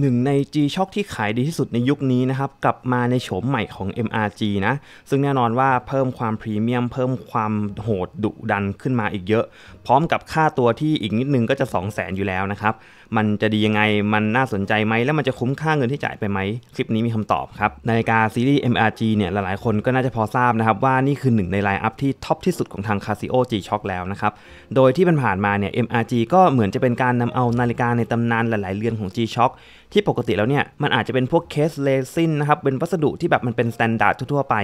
หนึ่งใน G-Shock ที่ขายดีที่สุดในยุคนี้นะครับ กลับมาในโฉมใหม่ของ MRG นะ ซึ่งแน่นอนว่าเพิ่มความพรีเมียม เพิ่มความโหดดุดันขึ้นมาอีกเยอะ พร้อมกับค่าตัวที่อีกนิดนึงก็จะ2 0 0 0 0 0 อยู่แล้วนะครับมันจะดียังไง มันน่าสนใจไหม แล้วมันจะคุ้มค่าเงินที่จ่ายไปไหม คลิปนี้มีคำตอบครับนาฬิกาซีรีส์ MRG เนี่ย หลายๆคนก็น่าจะพอทราบนะครับ ว่านี่คือหนึ่งในไลน์อัพที่ท็อปที่สุดของทาง Casio G-Shock แล้วนะครับ โดยที่ผ่านมาเนี่ย MRG ก็เหมือนจะเป็นการนำเอานาฬิกาในตำนานหลาย ๆ เรือนของ G-Shock ที่ปกติแล้วเนี่ยมันอาจจะเป็นพวกเคสเลซินนะครับเป็นวัสดุที่แบบมันเป็นสแตนดาร์ดทั่วๆไป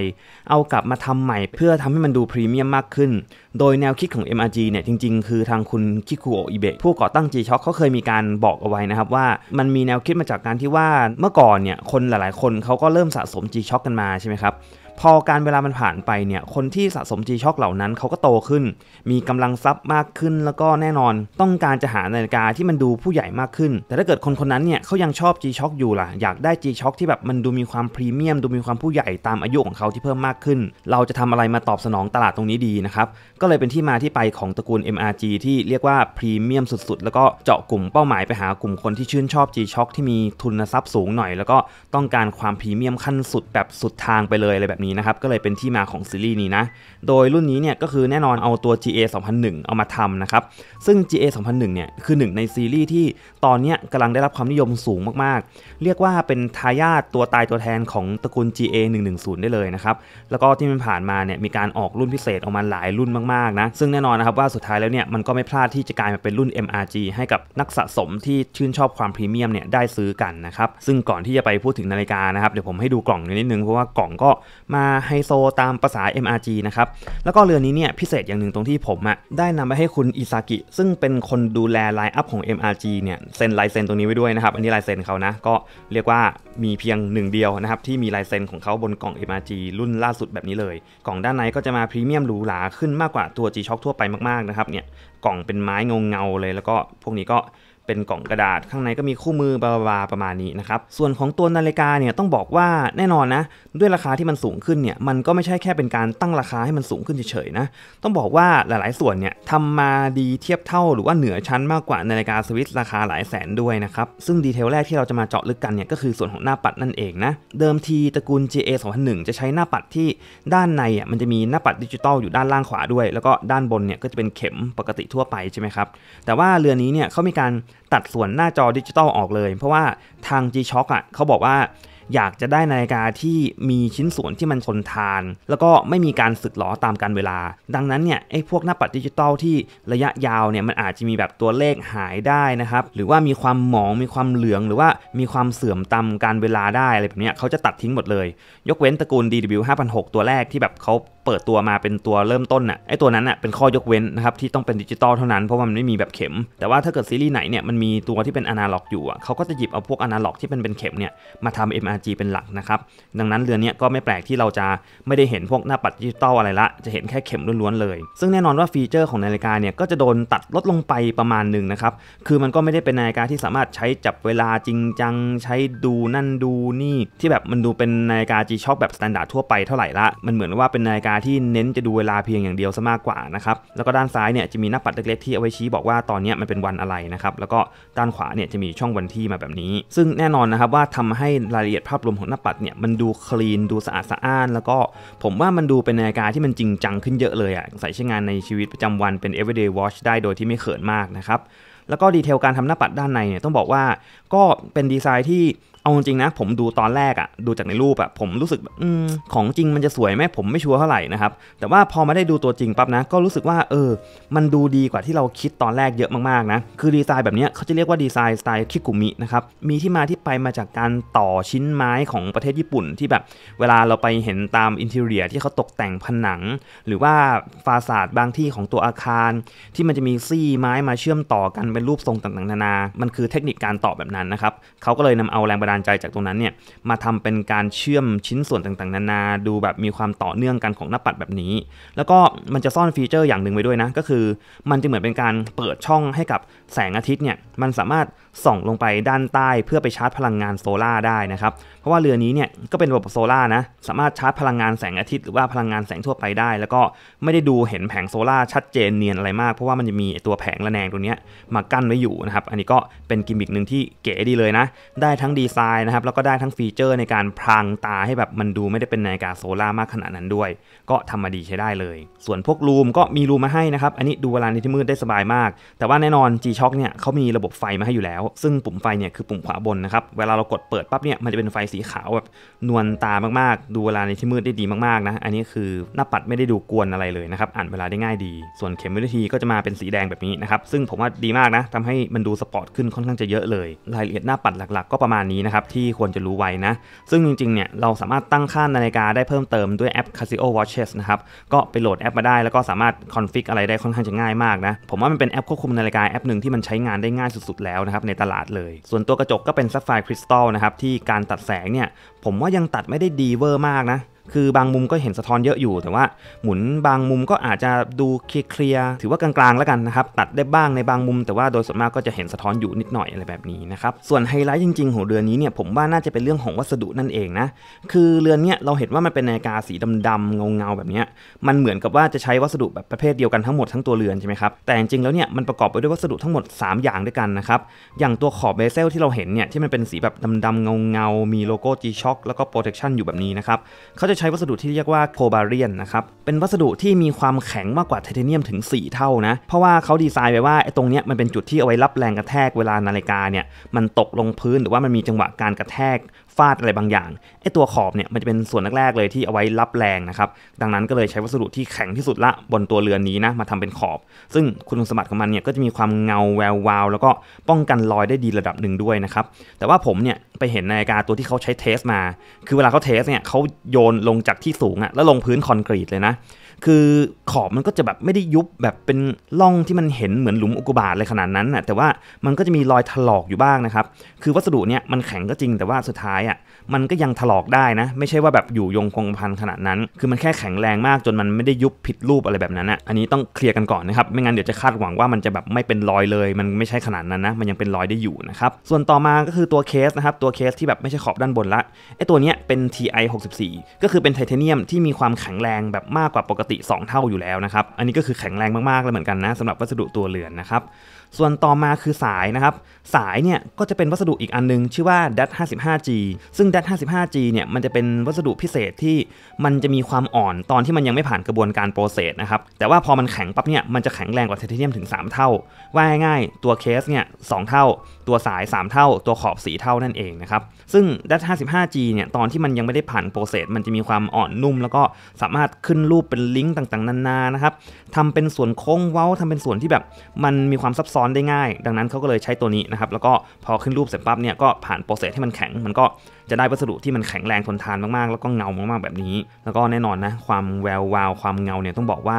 เอากลับมาทำใหม่ เพื่อทำให้มันดูพรีเมียมมากขึ้นโดยแนวคิดของ MRG เนี่ยจริง ๆ คือทางคุณคิคุโออิเบะผู้ก่อตั้ง G-Shock เขาเคยมีการบอกเอาไว้นะครับว่ามันมีแนวคิดมาจากการที่ว่าเมื่อก่อนเนี่ยคนหลายๆคนเขาก็เริ่มสะสม G-Shock กันมาใช่ไหมครับพอการเวลามันผ่านไปเนี่ย คนที่สะสมจีช็อกเหล่านั้นเขาก็โตขึ้น มีกำลังทรัพย์มากขึ้นแล้วก็แน่นอน ต้องการจะหานาฬิกาที่มันดูผู้ใหญ่มากขึ้น แต่ถ้าเกิดคนคนนั้นเนี่ยเขายังชอบจีช็อกอยู่ล่ะอยากได้จีช็อกที่แบบมันดูมีความพรีเมียมดูมีความผู้ใหญ่ตามอายุของเขาที่เพิ่มมากขึ้น เราจะทำอะไรมาตอบสนองตลาดตรงนี้ดีนะครับ ก็เลยเป็นที่มาที่ไปของตระกูล MRG ที่เรียกว่าพรีเมียมสุด ๆ แล้วก็เจาะกลุ่มเป้าหมายไปหากลุ่มคนที่ชื่นชอบ G Shock ที่มีทุนทรัพย์สูงหน่อยแล้วก็ต้องการความพรีเมียมขั้นสุดแบบสุดทางไปเลยอะไรแบบนี้ี้นะครับก็เลยเป็นที่มาของซีรีส์นี้นะ โดยรุ่นนี้เนี่ยก็คือแน่นอนเอาตัว GA 2001 เอามาทำนะครับ ซึ่ง GA 2001เนี่ยคือหนึ่งในซีรีส์ที่ตอนนี้กำลังได้รับความนิยมสูงมากๆ เรียกว่าเป็นทายาทตัวตายตัวแทนของตระกูล GA 110ได้เลยนะครับ แล้วก็ที่มันผ่านมาเนี่ยมีการออกรุ่นพิเศษออกมาหลายรุ่นมากๆ นะ ซึ่งแน่นอนนะครับว่าสุดท้ายแล้วเนี่ยมันก็ไม่พลาดที่จะกลายมาเป็นรุ่น MRG ให้กับนักสะสมที่ชื่นชอบความพรีเมียมเนี่ยได้ซื้อกันนะครับซึ่งก่อนที่จะไปพูดถึงนาฬิกานะครับเดี๋ยวผมให้ดูกล่องนิดนึงเพราะว่ากล่องก็มาาไฮโซตามภาษา MRG นะครับ แล้วก็เรือนี้เนี่ยพิเศษอย่างหนึ่งตรงที่ผมอะได้นำไปให้คุณอิซากิ ซึ่งเป็นคนดูแลไลน์อัพของ MRG เนี่ยเซ็นลายเซ็นตรงนี้ไว้ด้วยนะครับ อันนี้ลายเซ็นเขานะ ก็เรียกว่ามีเพียงหนึ่งเดียวนะครับ ที่มีลายเซ็นของเขาบนกล่อง MRG รุ่นล่าสุดแบบนี้เลยกล่องด้านในก็จะมาพรีเมียมหรูหราขึ้นมากกว่าตัว G-Shock ทั่วไปมากๆนะครับเนี่ยกล่องเป็นไม้งงเงาเลยแล้วก็พวกนี้ก็เป็นกล่องกระดาษข้างในก็มีคู่มือบาบาประมาณนี้นะครับส่วนของตัวนาฬิกาเนี่ยต้องบอกว่าแน่นอนนะด้วยราคาที่มันสูงขึ้นเนี่ยมันก็ไม่ใช่แค่เป็นการตั้งราคาให้มันสูงขึ้นเฉยๆนะต้องบอกว่าหลายๆ ส่วนเนี่ยทำมาดีเทียบเท่าหรือว่าเหนือชั้นมากกว่านาฬิกาสวิสราคาหลายแสนด้วยนะครับซึ่งดีเทลแรกที่เราจะมาเจาะลึกกันเนี่ยก็คือส่วนของหน้าปัดนั่นเองนะเดิมทีตระกูล GA 2 0 1จะใช้หน้าปัดที่ด้านในอ่ะมันจะมีหน้าปัดดิจิตอลอยู่ด้านล่างขวาด้วย แล้วก็ด้านบนเนี่ยก็จะเป็นเข็มปกติทั่วไปใช่ไหมครับแต่ว่าเรือนี้เนี่ยเขามีการตัดส่วนหน้าจอดิจิตอลออกเลยเพราะว่าทาง G-Shock อ่ะเขาบอกว่าอยากจะได้นาฬิกาที่มีชิ้นส่วนที่มันทนทาน แล้วก็ไม่มีการสึกหรอตามการเวลา ดังนั้นเนี่ยไอ้พวกหน้าปัดดิจิตอลที่ระยะยาวเนี่ยมันอาจจะมีแบบตัวเลขหายได้นะครับหรือว่ามีความหมองมีความเหลือง หรือว่ามีความเสื่อมตามการเวลาได้อะไรแบบนี้เขาจะตัดทิ้งหมดเลย ยกเว้นตระกูล DW 5 0 0ตัวแรกที่แบบเขาเปิดตัวมาเป็นตัวเริ่มต้นน่ะไอตัวนั้นน่ะเป็นข้อยกเว้นนะครับที่ต้องเป็นดิจิตอลเท่านั้นเพราะมันไม่มีแบบเข็ม แต่ว่าถ้าเกิดซีรีส์ไหนเนี่ยมันมีตัวที่เป็นอนาล็อกอยู่เขาก็จะหยิบเอาพวกอนาล็อกที่เป็นเป็นเข็มเนี่ยมาทำ MRG เป็นหลักนะครับดังนั้นเรือนนี้ก็ไม่แปลกที่เราจะไม่ได้เห็นพวกหน้าปัดดิจิตอลอะไรละจะเห็นแค่เข็มล้วนๆเลยซึ่งแน่นอนว่าฟีเจอร์ของนาฬิกาเนี่ยก็จะโดนตัดลดลงไปประมาณหนึ่งนะครับคือมันก็ไม่ได้เป็นนาฬิกาที่สามารถใช้จับเวลาจริงจังใช้ดูนั่นดูนี่ที่แบบมันดูเป็นนาฬิกาจีช็อคแบบมาตรฐานทั่วไปเท่าไหร่ละมันเหมือนว่าเป็นนาฬิกาที่เน้นจะดูเวลาเพียงอย่างเดียวซะมากกว่านะครับ แล้วก็ด้านซ้ายเนี่ยจะมีหน้าปัดเล็กๆที่เอาไว้ชี้บอกว่าตอนนี้มันเป็นวันอะไรนะครับ แล้วก็ด้านขวาเนี่ยจะมีช่องวันที่มาแบบนี้ ซึ่งแน่นอนนะครับว่าทำให้รายละเอียดภาพรวมของหน้าปัดเนี่ยมันดูคลีนดูสะอาดสะอ้าน แล้วก็ผมว่ามันดูเป็นนาฬิกาที่มันจริงจังขึ้นเยอะเลยอะ่ะใส่ใช้งานในชีวิตประจำวันเป็น everyday watch ได้โดยที่ไม่เขินมากนะครับ แล้วก็ดีเทลการทำหน้าปัดด้านในเนี่ยต้องบอกว่าก็เป็นดีไซน์ที่เอาจริงนะผมดูตอนแรกอะดูจากในรูปอะผมรู้สึกอของจริงมันจะสวยไหมผมไม่ชัวร์เท่าไหร่นะครับ แต่ว่าพอมาได้ดูตัวจริงปั๊บนะ ก็รู้สึกว่าเออ มันดูดีกว่าที่เราคิดตอนแรกเยอะมากๆนะคือดีไซน์แบบนี้เขาจะเรียกว่าดีไซน์สไตล์คิกุมินะครับ มีที่มาที่ไปมาจากการต่อชิ้นไม้ของประเทศญี่ปุ่นที่แบบเวลาเราไปเห็นตามอินเทอร์เนียที่เขาตกแต่งผนัง หรือว่าฟาซาดบางที่ของตัวอาคาร ที่มันจะมีซี่ไม้มาเชื่อมต่อกันเป็นรูปทรงต่างๆ นานามันคือเทคนิคการต่อแบบนั้นนะครับเขาก็เลยนำเอาแรงบันดาลานใจจากตรงนั้นเนี่ยมาทำเป็นการเชื่อมชิ้นส่วนต่างๆ นานาดูแบบมีความต่อเนื่องกันของหน้าปัดแบบนี้ แล้วก็มันจะซ่อนฟีเจอร์อย่างหนึ่งไว้ด้วยนะก็คือมันจะเหมือนเป็นการเปิดช่องให้กับแสงอาทิตย์เนี่ยมันสามารถส่องลงไปด้านใต้เพื่อไปชาร์จพลังงานโซล่าได้นะครับเพราะว่าเรือนี้เนี่ยก็เป็นระบบโซล่านะสามารถชาร์จพลังงานแสงอาทิตย์หรือว่าพลังงานแสงทั่วไปได้ แล้วก็ไม่ได้ดูเห็นแผงโซล่าชัดเจนเนียนอะไรมากเพราะว่ามันจะมีตัวแผงระแนงตัวนี้มากั้นไว้อยู่นะครับอันนี้ก็เป็นกิมมิคหนึ่งที่เก๋ดีเลยนะ ได้ทั้งดีไซน์นะครับแล้วก็ได้ทั้งฟีเจอร์ในการพรางตาให้แบบมันดูไม่ได้เป็นนาฬิกาโซล่ามากขนาดนั้นด้วย ก็ทำมาดีใช้ได้เลย ส่วนพวกรูมก็มีรูมมาให้นะครับ อันนี้ดูเวลาในที่มืดได้สบายมาก แต่ว่าแน่นอน G-Shock เนี่ยเขามีระบบไฟมาให้อยู่แล้ว ซึ่งปุ่มไฟเนี่ยคือปุ่มขวาบนนะครับ เวลาเรากดเปิดปั๊บเนี่ยมันจะเป็นไฟสีขาวแบบนวลตามากๆ ดูเวลาในที่มืดได้ดีมากๆนะอันนี้คือหน้าปัดไม่ได้ดูกวนอะไรเลยนะครับอ่านเวลาได้ง่ายดี ส่วนเข็มวินาทีก็จะมาเป็นสีแดงแบบนี้นะครับซึ่งผมว่าดีมากนะทำให้มันดูสปอร์ตขึ้นค่อนข้างจะเยอะเลยรายละเอียดหน้าปัดหลักๆก็ประมาณนี้นะครับที่ควรจะรู้ไว้นะ ซึ่งจริงๆ เนี่ยเราสามารถตั้งค่านาฬิกาได้เพิ่มเติมด้วยแอป Casio Watches นะครับ ก็ไปโหลดแอปมาได้แล้วก็สามารถคอนฟิกอะไรได้ค่อนข้างจะง่ายมากนะ ผมว่ามันเป็นแอปควบคุมนาฬิกาแอปหนึ่งที่มันใช้งานได้ง่ายสุด ๆ แล้วนะครับในตลาดเลย ส่วนตัวกระจกก็เป็นซัฟไฟ r e คริสตัลนะครับที่การตัดแสงเนี่ยผมว่ายังตัดไม่ได้ดีเวอร์มากนะคือบางมุมก็เห็นสะท้อนเยอะอยู่ แต่ว่าหมุนบางมุมก็อาจจะดูเคลียร์ถือว่ากลางๆ แล้วกันนะครับตัดได้บ้างในบางมุม แต่ว่าโดยส่วนมากก็จะเห็นสะท้อนอยู่นิดหน่อยอะไรแบบนี้นะครับส่วนไฮไลท์จริงๆของเรือนนี้เนี่ยผมว่าน่าจะเป็นเรื่องของวัสดุนั่นเองนะคือเรือนเนี่ยเราเห็นว่ามันเป็นนาฬิกาสีดำๆเงาๆแบบนี้มันเหมือนกับว่าจะใช้วัสดุแบบประเภทเดียวกันทั้งหมดทั้งตัวเรือนใช่ไหมครับแต่จริงๆแล้วเนี่ยมันประกอบไปด้วยวัสดุทั้งหมด 3 อย่างด้วยกันนะครับอย่างตัวขอบเบเซลที่เราเห็นเนี่ยที่มันเป็นสีแบบดำๆเงาๆมีโลโก้ G-Shock แล้วก็ Protection อยู่แบบนี้นะครับเขาจะใช้วัสดุที่เรียกว่าโคบาเรียนนะครับ เป็นวัสดุที่มีความแข็งมากกว่าไทเทเนียมถึง 4 เท่านะ เพราะว่าเขาดีไซน์ไว้ว่าไอ้ตรงเนี้ยมันเป็นจุดที่เอาไว้รับแรงกระแทกเวลานาฬิกาเนี่ย มันตกลงพื้นหรือว่ามันมีจังหวะการกระแทกฟาดอะไรบางอย่างไอตัวขอบเนี่ยมันจะเป็นส่วนแรกๆเลยที่เอาไว้รับแรงนะครับ ดังนั้นก็เลยใช้วัสดุที่แข็งที่สุดละบนตัวเรือนนี้นะมาทำเป็นขอบ ซึ่งคุณสมบัติของมันเนี่ยก็จะมีความเงาแวววาว แล้วก็ป้องกันรอยได้ดีระดับหนึ่งด้วยนะครับแต่ว่าผมเนี่ยไปเห็นนาฬิกาตัวที่เขาใช้เทสมา คือเวลาเขาเทสเนี่ยเขาโยนลงจากที่สูงอะแล้วลงพื้นคอนกรีตเลยนะคือขอบมันก็จะแบบไม่ได้ยุบแบบเป็นร่องที่มันเห็นเหมือนหลุมอุกบาทเลยขนาดนั้นนะแต่ว่ามันก็จะมีรอยถลอกอยู่บ้างนะครับ คือวัสดุเนี่ยมันแข็งก็จริงแต่ว่าสุดท้ายอ่ะมันก็ยังถลอกได้นะไม่ใช่ว่าแบบอยู่ยงคงพันขนาดนั้น คือมันแค่แข็งแรงมากจนมันไม่ได้ยุบผิดรูปอะไรแบบนั้นอะอันนี้ต้องเคลียร์กันก่อนนะครับไม่งั้นเดี๋ยวจะคาดหวังว่ามันจะแบบไม่เป็นรอยเลย มันไม่ใช่ขนาดนั้นนะมันยังเป็นรอยได้อยู่นะครับส่วนต่อมาก็คือตัวเคสนะครับตัวเคสที่แบบไม่ใช่ขอบด้านบนละไอตัวเนี้ยเป็น TI 64ก็คือเป็นไทเทเนียมที่มีความแข็งแรงแบบมากกว่าปกติ 2 เท่าอยู่แล้วนะครับอันนี้ก็คือแข็งแรงมากๆเลยเหมือนกันนะสำหรับวัสดุตัวเรือนนะครับส่วนต่อมาคือสายนะครับ สายเนี่ยก็จะเป็นวัสดุอีกอันนึง ชื่อว่า DAT 55G ซึ่ง DAT 55G เนี่ยมันจะเป็นวัสดุพิเศษที่มันจะมีความอ่อนตอนที่มันยังไม่ผ่านกระบวนการโปรเซสนะครับแต่ว่าพอมันแข็งปั๊บเนี่ยมันจะแข็งแรงกว่าไทเทเนียมถึง 3 เท่า ว่าง่ายตัวเคสเนี่ยสเท่าตัวสาย 3 เท่าตัวขอบสีเท่านั่นเองนะครับ ซึ่ง d a t 55G เนี่ยตอนที่มันยังไม่ได้ผ่านโปรเซสมันจะมีความอ่อนนุ่ม แล้วก็สามารถขึ้นรูปเป็นลิงก์ต่างๆนานานะครับทำเป็นส่วนโค้งเว้าทำเป็นส่วนที่แบบมันมีความซับซ้อนได้ง่าย ดังนั้นเขาก็เลยใช้ตัวนี้นะครับ แล้วก็พอขึ้นรูปเสร็จปั๊บ เนี่ยก็ผ่านโปรเซสให้มันแข็งมันก็จะได้วัสดุที่มันแข็งแรงทนทานมากๆ แล้วก็เงามากๆ แบบนี้ แล้วก็แน่นอนนะ ความแวววาว ความเงาเนี่ย ต้องบอกว่า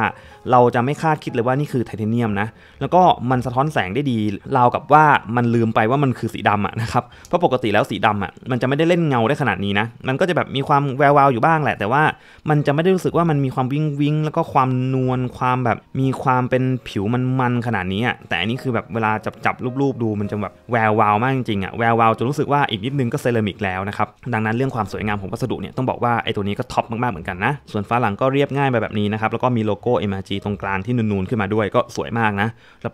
เราจะไม่คาดคิดเลยว่านี่คือไทเทเนียมนะ แล้วก็มันสะท้อนแสงได้ดีราวกับว่ามันลืมไปว่ามันคือสีดำอะนะครับ เพราะปกติแล้วสีดำอะมันจะไม่ได้เล่นเงาได้ขนาดนี้นะ มันก็จะแบบมีความแวววาวอยู่บ้างแหละ แต่ว่า มันจะไม่ได้รู้สึกว่ามันมีความวิงวิงแล้วก็ความนวล ความแบบมีความเป็นผิวมันมันขนาดนี้อะแต่อันนี้คือแบบเวลาจับจับรูปๆดู มันจะแบบแวววาวมากจริงๆอะแวววาวจนรู้สึกว่าอีกนิดนึงก็เซรามิกแล้วนะครับดังนั้นเรื่องความสวยงามของวัสดุเนี่ยต้องบอกว่าไอ้ตัวนี้ก็ท็อปมากๆ เหมือนกันนะส่วนฝาหลังก็เรียบง่ายไปแบบนี้นะครับแล้วก็มีโลโก้ MRG ตรงกลางที่นูนๆ ขึ้นมาด้วยก็สวยมากนะ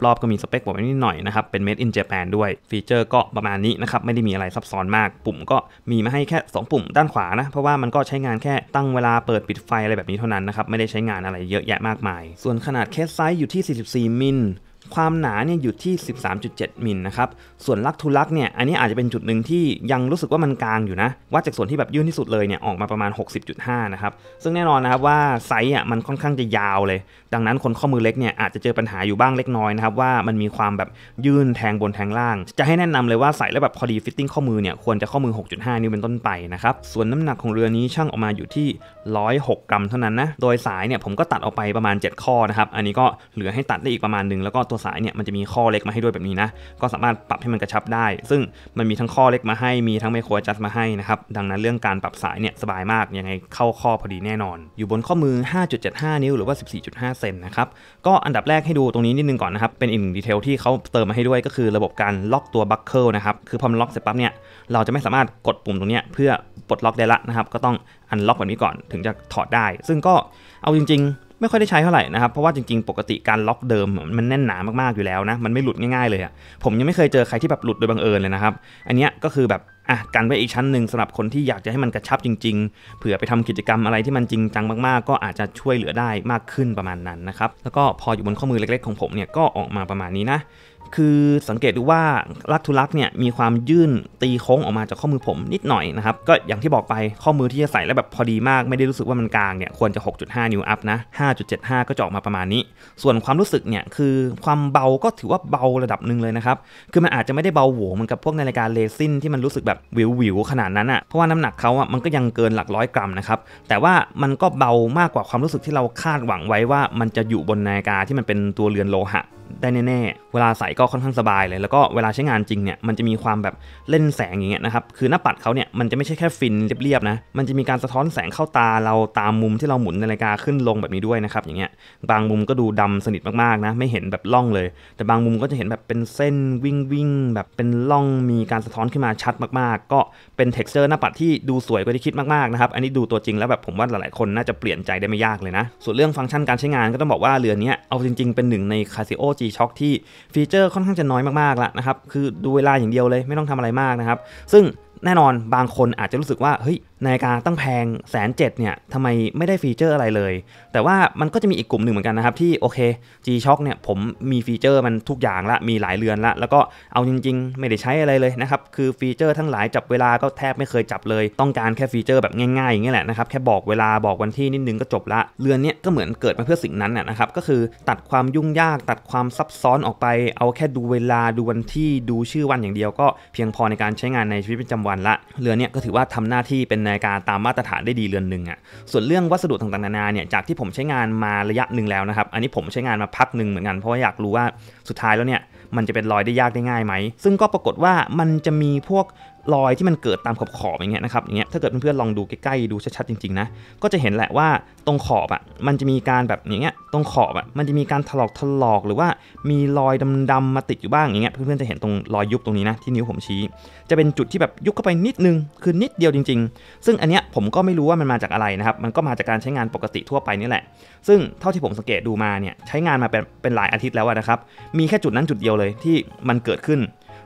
รอบๆก็มีสเปคบอกไว้นิดหน่อยนะครับเป็น made in Japan ด้วยฟีเจอร์ก็ประมาณนี้นะครับไม่ได้มีอะไรซับซ้อนมาก ปุ่มก็มีมาให้แค่ 2 ปุ่มด้านขวานะ เพราะว่ามันก็ใช้งานแค่ตั้งเวลาเปิดปิดไฟอะไรแบบนี้เท่านั้นนะครับไม่ได้ใช้งานอะไรเยอะแยะมากมายส่วนขนาดเคสไซส์อยู่ที่44มิลความหนาเนี่ยอยู่ที่ 13.7มิลนะครับส่วนลักทุลักเนี่ยอันนี้อาจจะเป็นจุดหนึ่งที่ยังรู้สึกว่ามันกลางอยู่นะวัดจากส่วนที่แบบยื่นที่สุดเลยเนี่ยออกมาประมาณ 60.5นะครับซึ่งแน่นอนนะครับว่าไซส์อ่ะมันค่อนข้างจะยาวเลย ดังนั้นคนข้อมือเล็กเนี่ยอาจจะเจอปัญหาอยู่บ้างเล็กน้อยนะครับว่ามันมีความแบบยื่นแทงบนแทงล่าง จะให้แนะนำเลยว่าใส่แล้วแบบพอดีฟิตติ้งข้อมือเนี่ยควรจะข้อมือ 6.5 นิ้วเป็นต้นไปนะครับส่วนน้ำหนักของเรือนี้ช่างออกมาอยู่ที่ 106 กรัมเท่านั้นนะโดยสายเนี่ยผมก็ตัดออกไปประมาณ7ข้อนะครับอันนี้ก็เหลือให้ตัดได้อีกประมาณนึงแล้วก็ตัววสายเนี่ยมันจะมีข้อเล็กมาให้ด้วยแบบนี้นะก็สามารถปรับให้มันกระชับได้ ซึ่งมันมีทั้งข้อเล็กมาให้มีทั้งไมโครจัดมาให้นะครับดังนั้นเรื่องการปรับสายเนี่ยสบายมากยังไงเข้าข้อพอดีแน่นอน อยู่บนข้อมือ 5.75 นิ้วหรือว่า 14.5 เซนนะครับก็อันดับแรกให้ดูตรงนี้นิดนึงก่อนนะครับเป็นอีกหนึ่งดีเทลที่เขาเติมมาให้ด้วยก็คือระบบการล็อกตัวบัคเกิลนะครับคือพอมันล็อกเสร็จปั๊บเนี่ยเราจะไม่สามารถกดปุ่มตรงนี้เพื่อปลดล็อกได้ละนะครับก็ต้องอันล็อกแบบนี้ก่อนถึงจะถอดได้ ซึ่งก็เอาจริงไม่ค่อยได้ใช้เท่าไหร่นะครับ เพราะว่าจริงๆ ปกติการล็อกเดิมมันแน่นหนามากๆอยู่แล้วนะ มันไม่หลุดง่ายๆเลยอะผมยังไม่เคยเจอใครที่แบบหลุดโดยบังเอิญเลยนะครับ อันเนี้ยก็คือแบบอ่ะกันไว้อีกชั้นหนึ่งสำหรับคนที่อยากจะให้มันกระชับจริงๆ เผื่อไปทำกิจกรรมอะไรที่มันจริงจังมาก ๆ ก็อาจจะช่วยเหลือได้มากขึ้นประมาณนั้นนะครับ แล้วก็พออยู่บนข้อมือเล็กๆของผมเนี่ยก็ออกมาประมาณนี้นะคือสังเกตดูว่า ลักทุลักเนี่ยมีความยื่นตีโค้งออกมาจากข้อมือผมนิดหน่อยนะครับก็อย่างที่บอกไปข้อมือที่จะใส่แล้วแบบพอดีมาก ไม่ได้รู้สึกว่ามันกลางเนี่ยควรจะ 6.5 นิ้วอัพนะ 5.75 ก็จะออกมาประมาณนี้ ส่วนความรู้สึกเนี่ยคือความเบาก็ถือว่าเบาระดับหนึ่งเลยนะครับ คือมันอาจจะไม่ได้เบาโหวงเหมือนกับพวกในรายการเลซินที่มันรู้สึกแบบวิววิวขนาดนั้นอะ่ะเพราะว่าน้ำหนักเขาอะ่ะมันก็ยังเกินหลักร้อยกรัมนะครับแต่ว่ามันก็เบามากกว่าความรู้สึกที่เราคาดหวังไว้ว่ามันจะอยู่บนนาฬิกาที่มันเป็นตัวเรือนโลหะได้แน่ๆเวลาใส่ก็ค่อนข้างสบายเลยแล้วก็เวลาใช้งานจริงเนี่ยมันจะมีความแบบเล่นแสงอย่างเงี้ยนะครับคือหน้าปัดเขาเนี่ยมันจะไม่ใช่แค่ฟินเรียบๆนะมันจะมีการสะท้อนแสงเข้าตาเราตามมุมที่เราหมุนนาฬิกาขึ้นลงแบบนี้ด้วยนะครับอย่างเงี้ยบางมุมก็ดูดำสนิทมากๆนะไม่เห็นแบบล่องเลย แต่บางมุมก็จะเห็นแบบเป็นเส้นวิ่งวิ่งแบบเป็นล่องมีการสะท้อนขึ้นมาชัดมากๆ ก็เป็นเท็กซ์เจอร์หน้าปัดที่ดูสวยกว่าที่คิดมากๆนะครับอันนี้ดูตัวจริงแล้วแบบผมว่าหลายๆ คนน่าจะเปลี่ยนใจได้ไม่ยากเลยนะส่วนเรื่องฟังก์ชันการใช้งานก็ต้องบอกว่าเรือนนี้เอาจริง ๆเป็นหนึ่งใน Casio G Shock ที่ฟีเจอร์ค่อนข้างจะน้อยมากๆละนะครับ คือดูเวลาอย่างเดียวเลยไม่ต้องทำอะไรมากนะครับ ซึ่งแน่นอนบางคนอาจจะรู้สึกว่าเฮ้ยนาฬิกาตั้งแพงแสนเจ็ดเนี่ยทำไมไม่ได้ฟีเจอร์อะไรเลย แต่ว่ามันก็จะมีอีกกลุ่มหนึ่งเหมือนกันนะครับที่โอเค G-Shock เนี่ยผมมีฟีเจอร์มันทุกอย่างละมีหลายเรือนละแล้วก็เอาจริง ๆ ไม่ได้ใช้อะไรเลยนะครับคือฟีเจอร์ทั้งหลายจับเวลาก็แทบไม่เคยจับเลย ต้องการแค่ฟีเจอร์แบบง่ายๆอย่างนี้แหละนะครับแค่บอกเวลาบอกวันที่นิดนึงก็จบละ เรือนเนี้ยก็เหมือนเกิดมาเพื่อสิ่งนั้นนะครับก็คือตัดความยุ่งยากตัดความซับซ้อนออกไปเอาแค่ดูเวลาดูวันที่ดูชื่อวันอย่างเดียว ก็เพียงพอในการใช้งานในชีวิตประจำวันละ เรือนเนี้ยก็ถือว่าทำหน้าที่เป็นนาการตามมาตรฐานได้ดีเรือนหนึ่งอะ่ะ ส่วนเรื่องวัสดุต่างๆนานาเนี่ย จากที่ผมใช้งานมาระยะหนึ่งแล้วนะครับ อันนี้ผมใช้งานมาพักหนึ่งเหมือนกัน เพราะว่าอยากรู้ว่าสุดท้ายแล้วเนี่ย มันจะเป็นรอยได้ยากได้ง่ายไหม ซึ่งก็ปรากฏว่ามันจะมีพวกรอยที่มันเกิดตามขอบขอบอย่างเงี้ยนะครับอย่างเงี้ยถ้าเกิดเพื่อนๆลองดูใกล้ๆดูชัดๆจริงๆนะก็จะเห็นแหละว่าตรงขอบอ่ะมันจะมีการแบบอย่างเงี้ยตรงขอบอ่ะมันจะมีการถลอกถลอกหรือว่ามีรอยดำๆมาติดอยู่บ้างอย่างเงี้ยเพื่อนๆจะเห็นตรงรอยยุบตรงนี้นะที่นิ้วผมชี้ จะเป็นจุดที่แบบยุบเข้าไปนิดนึงคือนิดเดียวจริง ๆ ซึ่งอันเนี้ยผมก็ไม่รู้ว่ามันมาจากอะไรนะครับมันก็มาจากการใช้งานปกติทั่วไปนี่แหละ ซึ่งเท่าที่ผมสังเกตดูมาเนี่ยใช้งานมาเป็นเป็นหลายอาทิตย์แล้วนะครับมีแค่จุดนั้นจุดเดียวเลยที่มันเกิดขึ้น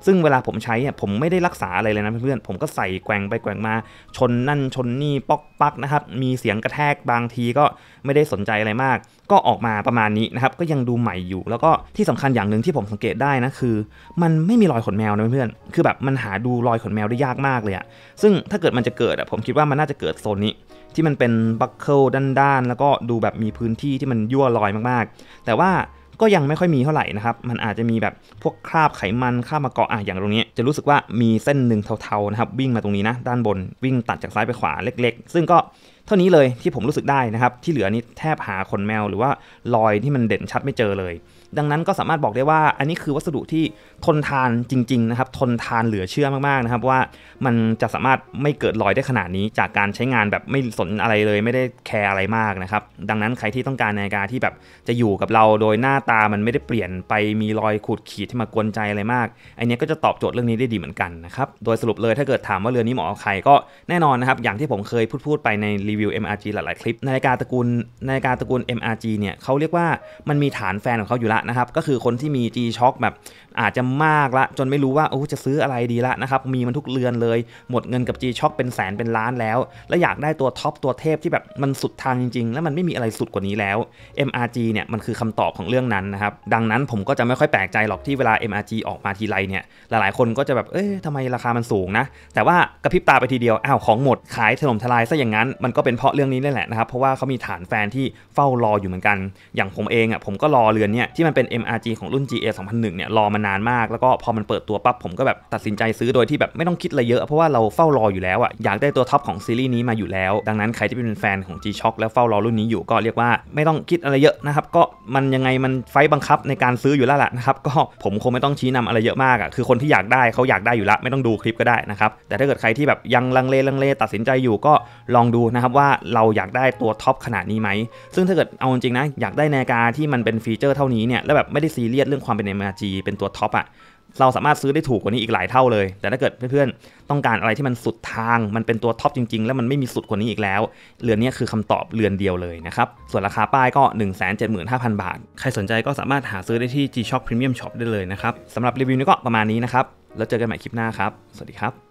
ซึ่งเวลาผมใช้อ่ะผมไม่ได้รักษาอะไรเลยนะเพื่อนๆผมก็ใส่แกว่งไปแกว่งมา ชนนั่นชนนี่ปอกปักนะครับมีเสียงกระแทกบางทีก็ไม่ได้สนใจอะไรมาก ก็ออกมาประมาณนี้นะครับก็ยังดูใหม่อยู่ แล้วก็ที่สำคัญอย่างหนึ่งที่ผมสังเกตได้นะคือ มันไม่มีรอยขนแมวนะเพื่อนๆคือแบบมันหาดูรอยขนแมวได้ยากมากเลยอะซึ่งถ้าเกิดมันจะเกิดอะผมคิดว่ามันน่าจะเกิดโซนนี้ ที่มันเป็นบัคเคิลด้านๆแล้วก็ดูแบบมีพื้นที่ที่มันยั่วลอยมากๆ แต่ว่าก็ยังไม่ค่อยมีเท่าไหร่นะครับ มันอาจจะมีแบบพวกคราบไขมันคราบมาเกาะอ่ะอย่างตรงนี้ จะรู้สึกว่ามีเส้นหนึ่งเทาๆ นะครับ วิ่งมาตรงนี้นะ ด้านบน วิ่งตัดจากซ้ายไปขวาเล็กๆ ซึ่งก็ท่านี้เลยที่ผมรู้สึกได้นะครับ ที่เหลือนี้แทบหาขนแมวหรือว่ารอยที่มันเด่นชัดไม่เจอเลย ดังนั้นก็สามารถบอกได้ว่า อันนี้คือวัสดุที่ทนทานจริงๆนะครับทนทานเหลือเชื่อมากๆนะครับ ว่ามันจะสามารถไม่เกิดรอยได้ขนาดนี้จากการใช้งานแบบไม่สนอะไรเลยไม่ได้แคร์อะไรมากนะครับดังนั้นใครที่ต้องการนาฬิกาที่แบบจะอยู่กับเราโดยหน้าตามันไม่ได้เปลี่ยนไปมีรอยขูดขีดที่มากวนใจอะไรมาก อันนี้ก็จะตอบโจทย์เรื่องนี้ได้ดีเหมือนกันนะครับโดยสรุปเลยถ้าเกิดถามว่าเรือนี้เหมาะกับใครก็แน่นอนนะครับอย่างที่ผมเคยพูดดไปในรีวิว MRG หลาย ๆ คลิปนาฬิกาตระกูลนาฬิกาตระกูล MRG เนี่ยเขาเรียกว่ามันมีฐานแฟนของเขาอยู่ละนะครับก็คือคนที่มี G-Shock แบบ อาจจะมากละจนไม่รู้ว่าโอ้จะซื้ออะไรดีละนะครับมีมันทุกเรือนเลยหมดเงินกับ G-Shock เป็นแสนเป็นล้านแล้ว และอยากได้ตัวท็อปตัวเทพที่แบบมันสุดทางจริงๆ แล้วมันไม่มีอะไรสุดกว่านี้แล้ว MRG เนี่ยมันคือคำตอบของเรื่องนั้นนะครับดังนั้นผมก็จะไม่ค่อยแปลกใจหรอกที่เวลา MRG ออกมาทีไรเนี่ยหลาย ๆ คนก็จะแบบเอ๊ะทำไมราคามันสูงนะแต่ว่ากระพริบตาไปทีเดียวอ้าวของหมดขายถล่มทลายซะอย่างนั้นมันก็เป็นเป็นเพราะเรื่องนี้นี่แหละนะครับ เพราะว่าเขามีฐานแฟนที่เฝ้ารออยู่เหมือนกัน อย่างผมเองอ่ะ ผมก็รอเรือนเนี่ยที่มันเป็น MRG ของรุ่น GA 2001เนี่ย รอมานานมาก แล้วก็พอมันเปิดตัวปั๊บ ผมก็แบบตัดสินใจซื้อโดยที่แบบไม่ต้องคิดอะไรเยอะ เพราะว่าเราเฝ้ารออยู่แล้วอ่ะ อยากได้ตัวท็อปของซีรีส์นี้มาอยู่แล้ว ดังนั้นใครที่เป็นแฟนของ G Shock แล้วเฝ้ารอรุ่นนี้อยู่ ก็เรียกว่าไม่ต้องคิดอะไรเยอะนะครับ ก็มันยังไงมันไฟบังคับในการซื้ออยู่แล้วล่ะนะครับ ก็ผมคงไม่ต้องชี้นำอะไรเยอะมากอ่ะคือคนที่อยากได้เขาอยากได้อยู่ละไม่ต้องดูคลิปก็ได้นะครับแต่ถ้าเกิดใครที่แบบยังลังเลลังเล ตัดสินใจอยู่ก็ลองดูนะครับับว่าเราอยากได้ตัวท็อปขนาดนี้ไหมซึ่งถ้าเกิดเอาจริงนะ อยากได้นาฬิกาที่มันเป็นฟีเจอร์เท่านี้เนี่ยแล้วแบบไม่ได้ซีเรียสเรื่องความเป็น MRG เป็นตัวท็อปอะเราสามารถซื้อได้ถูกกว่านี้อีกหลายเท่าเลย แต่ถ้าเกิดเพื่อนๆต้องการอะไรที่มันสุดทางมันเป็นตัวท็อปจริงๆ แล้วมันไม่มีสุดกว่านี้อีกแล้ว เรือนนี้คือคำตอบเรือนเดียวเลยนะครับ ส่วนราคาป้ายก็ 175,000บาท ใครสนใจก็สามารถหาซื้อได้ที่ G Shock Premium Shop ได้เลยนะครับสำหรับรีวิวนี้ก็ประมาณนี้นะครับแล้วเจอกันใหม่คลิปหน้าครับ สวัสดีครับ